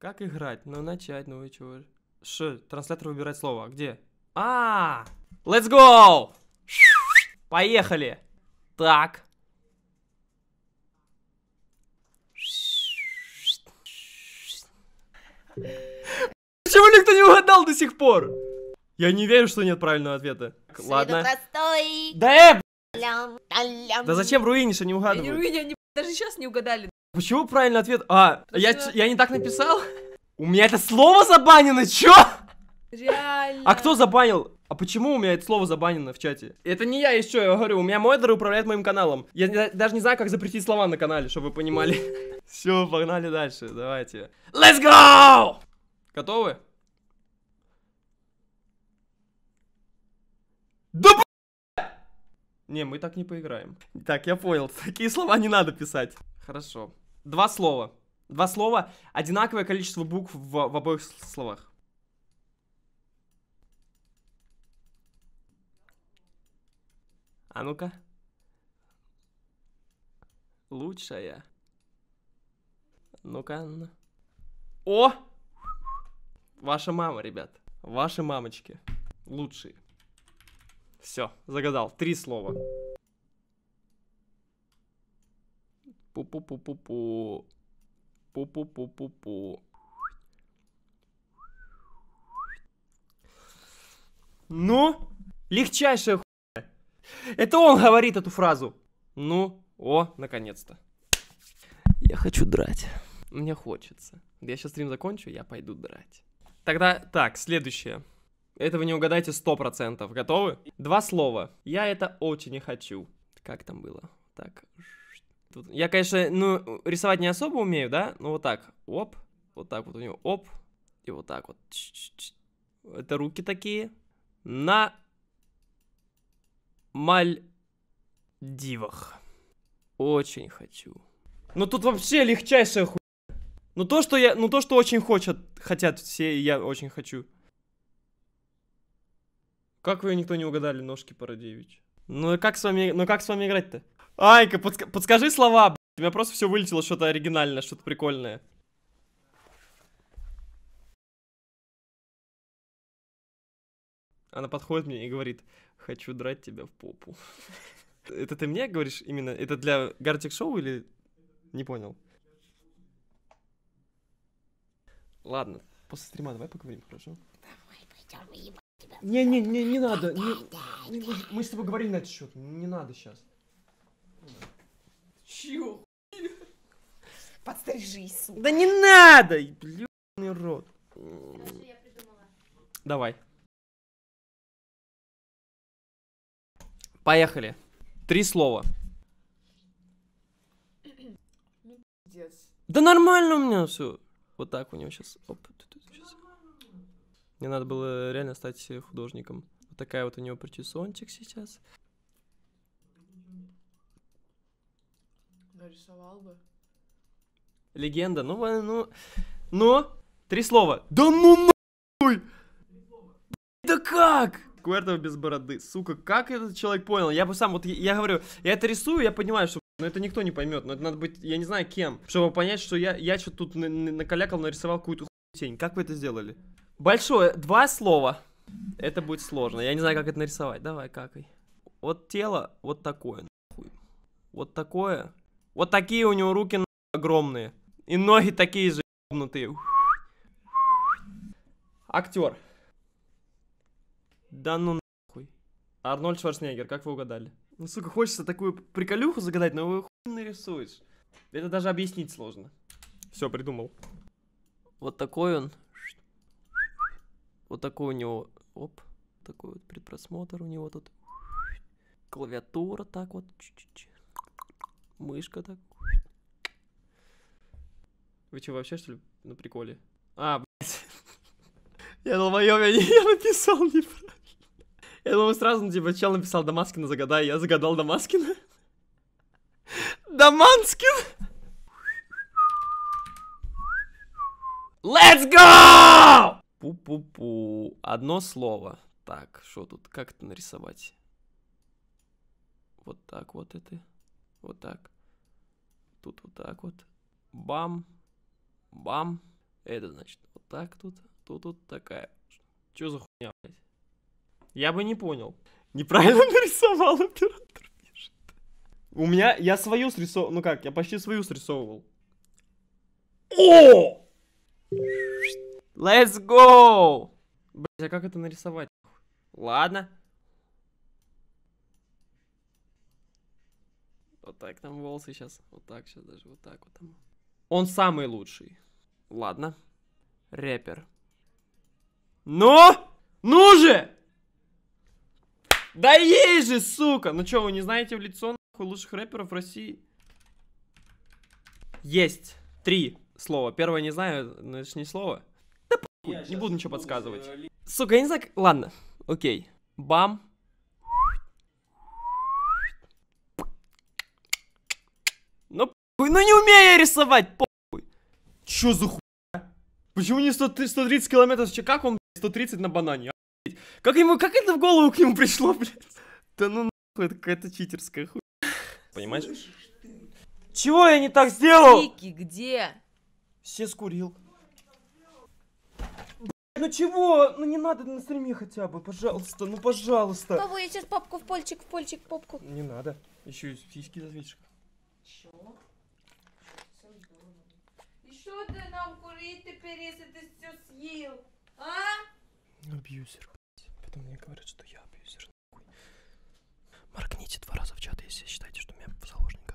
Как играть? Ну, начать, ну вы чего? Ш, транслятор выбирает слово. Где? А, -а, -а! let's go! Поехали! Так. Почему никто не угадал до сих пор? Я не верю, что нет правильного ответа. Ладно. Да, э, да зачем руинишь, а не угадывают? Я не руиню, они даже сейчас не угадали. Почему правильный ответ? А, я, я не так написал? У меня это слово забанено, чё? Реально. А кто забанил? А почему у меня это слово забанено в чате? Это не я еще, я говорю, у меня модеры управляет моим каналом. Я даже не знаю, как запретить слова на канале, чтобы вы понимали. Все, погнали дальше, давайте. Let's go! Готовы? Да Не, мы так не поиграем. Так, я понял, такие слова не надо писать. Хорошо. Два слова. Два слова, одинаковое количество букв в, в обоих словах. А ну-ка. Лучшая. Ну-ка. Ну. О! Ваша мама, ребят. Ваши мамочки. Лучшие. Все, загадал. Три слова. Пу-пу-пу-пу-пу. пу пу пу пу Ну, легчайшая хуйня. Это он говорит эту фразу. Ну, о, наконец-то. Я хочу драть. Мне хочется. Я сейчас стрим закончу, я пойду драть. Тогда, так, следующее. Это вы не сто процентов. Готовы? Два слова. Я это очень не хочу. Как там было? Так, Тут, я, конечно, ну, рисовать не особо умею, да? Ну, вот так. Оп. Вот так вот у него. Оп. И вот так вот. Ч -ч -ч. Это руки такие. На Мальдивах. Очень хочу. Ну, тут вообще легчайшая хуйня. Ну, то, что я... Ну, то, что очень хочет, хотят все, и я очень хочу. Как вы никто не угадали, ножки Парадевич? Ну, как с вами... Ну, как с вами играть-то? Анька, подск подскажи слова, блядь. У меня просто все вылетело что-то оригинальное, что-то прикольное. Она подходит мне и говорит, хочу драть тебя в попу. Это ты мне говоришь именно? Это для Гартик Шоу или... Не понял. Ладно, после стрима давай поговорим, хорошо? Не-не-не, не надо. мы с тобой говорили на этот счет. Не надо сейчас. подстрижись, сука. Да не надо, блюдный рот. Давай. Поехали. Три слова. Ну, да нормально у меня все. Вот так у него сейчас. Оп, сейчас. Мне надо было реально стать художником. Вот такая вот у него причесончик сейчас. Нарисовал бы. Легенда, ну, ну, но, ну, три слова. Да ну нахуй! Да как? Куэртов без бороды, сука, как этот человек понял? Я бы сам, вот я, говорю, я это рисую, я понимаю, что но это никто не поймет, но это надо быть, я не знаю кем, чтобы понять, что я, я что-то тут на на накалякал, нарисовал какую-то тень. Как вы это сделали? Большое, два слова. Это будет сложно, я не знаю, как это нарисовать. Давай, какай. Вот тело вот такое, нахуй. Вот такое. Вот такие у него руки нахуй, огромные. И ноги такие же ебнутые. Актер. Да ну нахуй. Арнольд Шварценеггер, как вы угадали? Ну, сука, хочется такую приколюху загадать, но вы хуй нарисуешь. Это даже объяснить сложно. Все, придумал. Вот такой он. Вот такой у него... Оп. Такой вот предпросмотр у него тут. Клавиатура так вот. Мышка так. Вы что, вообще, что ли, на приколе? А, блядь. Я думал, моё, я, я написал неправильно. Я думал, сразу, ну, типа, чел написал Дамаскина, загадай, я загадал Дамаскина. Даманскин! Let's go! Пу-пу-пу. Одно слово. Так, что тут? Как это нарисовать? Вот так вот это. Вот так. Тут вот так вот. Бам. Бам. Это значит вот так тут, тут вот такая. Что за хуйня, блядь? Я бы не понял. Неправильно нарисовал оператор пишет. У меня, я свою срисовывал, ну как, я почти свою срисовывал. О! Let's go! Блять, а как это нарисовать? Ладно. Вот так там волосы сейчас, вот так сейчас даже, вот так вот там. Он самый лучший. Ладно. Рэпер. Но, ну? ну же! Да ей же, сука! Ну что вы не знаете в лицо нахуй лучших рэперов России? Есть. Три слова. Первое не знаю, но это ж не слово. Да я не буду ничего подсказывать. Сука, я не знаю... Ладно, окей. Бам. Ну не умею я рисовать, похуй. Чё за хуйня? А? Почему не 100, 130 километров? Как он, 130 на банане? Охуеть. Как ему, как это в голову к нему пришло, блядь? Да ну нахуй, это какая-то читерская хуйня. Понимаешь? Чего я не так сделал? Стики, где? Все скурил. Ну чего? Ну не надо на стриме хотя бы, пожалуйста, ну пожалуйста. Папа, я сейчас папку в пальчик, в пальчик, попку. Не надо. Еще и сиськи засветишь. Чего? Що ти нам курити переси, ти все з'їв? А? Абьюзер, блядь. Потом мне говорят, что я абьюзер, нахуй. Маркните два раза в чат, если считаете, что меня в заложниках.